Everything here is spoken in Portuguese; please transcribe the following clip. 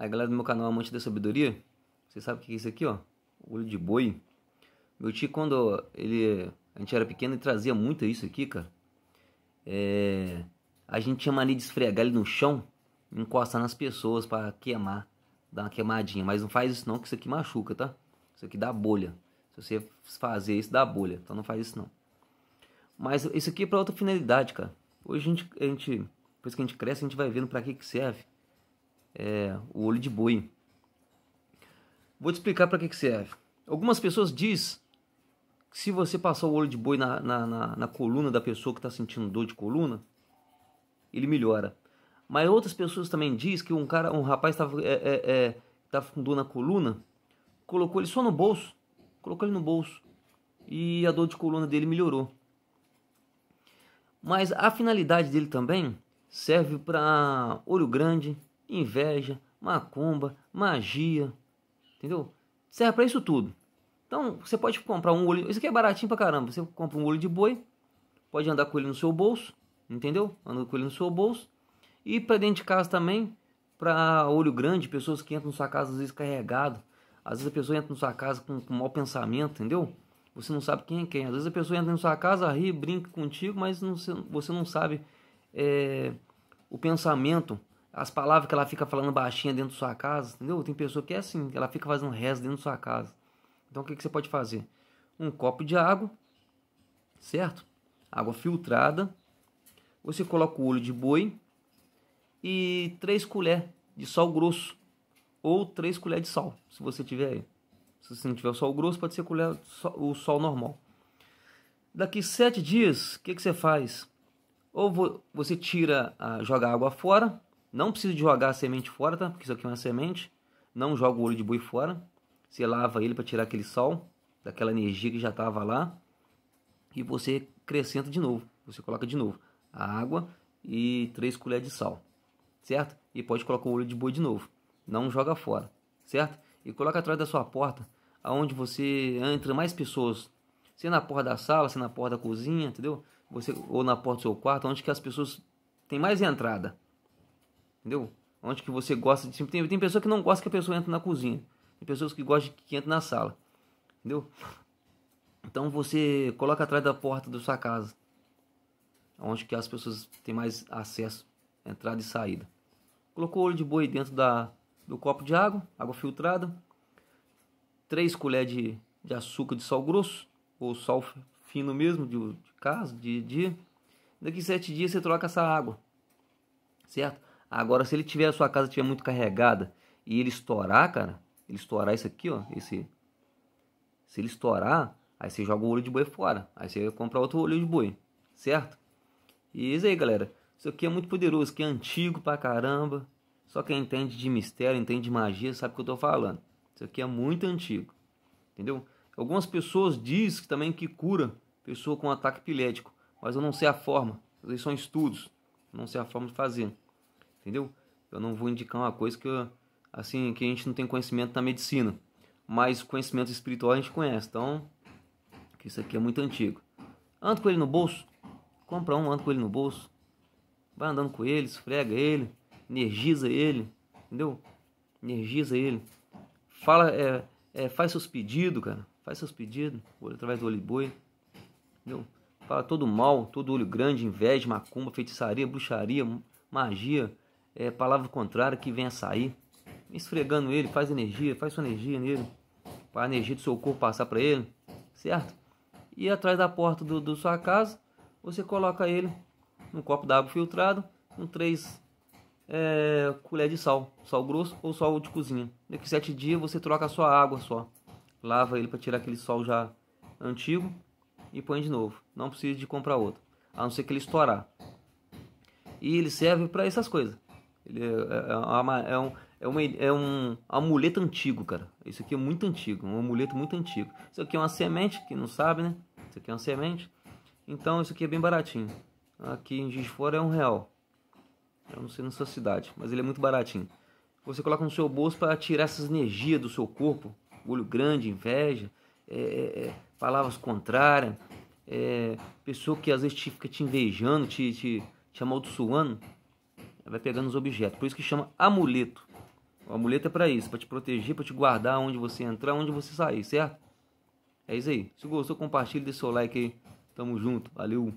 A galera do meu canal é Amante da Sabedoria, você sabe o que é isso aqui, ó? Olho de boi. Meu tio, quando ele, a gente era pequeno, ele trazia muito isso aqui, cara. É, a gente tinha mania de esfregar ele no chão, encostar nas pessoas para queimar, dar uma queimadinha. Mas não faz isso não, que isso aqui machuca, tá? Isso aqui dá bolha. Se você fazer isso, dá bolha. Então não faz isso não. Mas isso aqui é para outra finalidade, cara. Hoje a gente, a gente, depois que a gente cresce, a gente vai vendo para que que serve é, o olho de boi. Vou te explicar para que, que serve. Algumas pessoas dizem que se você passar o olho de boi na, na, na, na coluna da pessoa que está sentindo dor de coluna, ele melhora. Mas outras pessoas também dizem que um cara, um rapaz estava é, é, é, com dor na coluna, colocou ele só no bolso, colocou ele no bolso e a dor de coluna dele melhorou. Mas a finalidade dele também serve para olho grande, inveja, macumba, magia, entendeu? Serve para isso tudo. Então, você pode comprar um olho, isso aqui é baratinho pra caramba, você compra um olho de boi, pode andar com ele no seu bolso, entendeu? andando com ele no seu bolso. E para dentro de casa também, para olho grande, pessoas que entram na sua casa às vezes carregado, às vezes a pessoa entra na sua casa com, com mau pensamento, entendeu? Você não sabe quem é quem. Às vezes a pessoa entra na sua casa, ri, brinca contigo, mas não, você não sabe é, o pensamento as palavras que ela fica falando baixinha dentro da sua casa, entendeu? Tem pessoa que é assim, ela fica fazendo reza dentro da sua casa. Então o que, que você pode fazer? Um copo de água, certo? Água filtrada. Você coloca o olho de boi e três colheres de sal grosso ou três colheres de sal, se você tiver aí. Se você não tiver o sal grosso, pode ser colher, o sal normal. Daqui sete dias, o que, que você faz? Ou você tira, joga a água fora, não precisa de jogar a semente fora, tá? Porque isso aqui é uma semente. Não joga o olho de boi fora. Você lava ele para tirar aquele sol, daquela energia que já estava lá. E você acrescenta de novo. Você coloca de novo a água e três colheres de sal, certo? E pode colocar o olho de boi de novo. Não joga fora, certo? E coloca atrás da sua porta, aonde você entra mais pessoas. Se é na porta da sala, se é na porta da cozinha, entendeu? Você ou na porta do seu quarto, onde que as pessoas têm mais entrada. Entendeu? Onde que você gosta de. Tem, tem pessoa que não gosta que a pessoa entre na cozinha. Tem pessoas que gostam que entra na sala. Entendeu? Então você coloca atrás da porta da sua casa. Onde que as pessoas têm mais acesso, entrada e saída. Colocou o olho de boi dentro da, do copo de água, água filtrada. 3 colheres de, de açúcar de sal grosso, ou sal fino mesmo, de, de casa, de dia. Daqui 7 dias você troca essa água, certo? Agora, se ele tiver a sua casa tiver muito carregada e ele estourar, cara, ele estourar isso aqui, ó, esse. Se ele estourar, aí você joga o olho de boi fora. Aí você compra outro olho de boi, certo? E isso aí, galera. Isso aqui é muito poderoso, que é antigo pra caramba. Só quem entende de mistério, entende de magia, sabe o que eu tô falando. Isso aqui é muito antigo, entendeu? Algumas pessoas dizem também que cura pessoa com ataque epilético, mas eu não sei a forma. Isso são estudos, não sei a forma de fazer entendeu? Eu não vou indicar uma coisa que eu, assim que a gente não tem conhecimento na medicina, mas conhecimento espiritual a gente conhece. Então, que isso aqui é muito antigo. Anda com ele no bolso, compra um, anda com ele no bolso, vai andando com ele, esfrega ele, energiza ele, entendeu? Energiza ele. Fala, é, é, faz seus pedidos, cara. Faz seus pedidos através do olho boi, entendeu? Fala todo mal, todo olho grande, inveja, macumba, feitiçaria, bruxaria, magia, é, palavra contrária que venha sair, esfregando ele, faz energia, faz sua energia nele, para a energia do seu corpo passar para ele, certo? E atrás da porta do, do sua casa, você coloca ele num copo d'água filtrado com três é, colheres de sal, sal grosso ou sal de cozinha. Daqui sete dias você troca a sua água só, lava ele para tirar aquele sol já antigo e põe de novo. Não precisa de comprar outro, a não ser que ele estourar. E ele serve para essas coisas. Ele é, é, é uma, é, um, é, uma, é um amuleto antigo, cara. Isso aqui é muito antigo, um amuleto muito antigo. Isso aqui é uma semente, que não sabe, né? Isso aqui é uma semente. Então isso aqui é bem baratinho. Aqui em Juiz de Fora é um real. Eu não sei na sua cidade, mas ele é muito baratinho. Você coloca no seu bolso para tirar essas energias do seu corpo. Olho grande, inveja, é, é, é, palavras contrárias. É, pessoa que às vezes te, fica te invejando, te, te, te amaldiçoando vai pegando os objetos. Por isso que chama amuleto. O amuleto é para isso, para te proteger, para te guardar onde você entrar, onde você sair, certo? É isso aí. Se gostou, compartilhe, deixa seu like aí. Tamo junto. Valeu.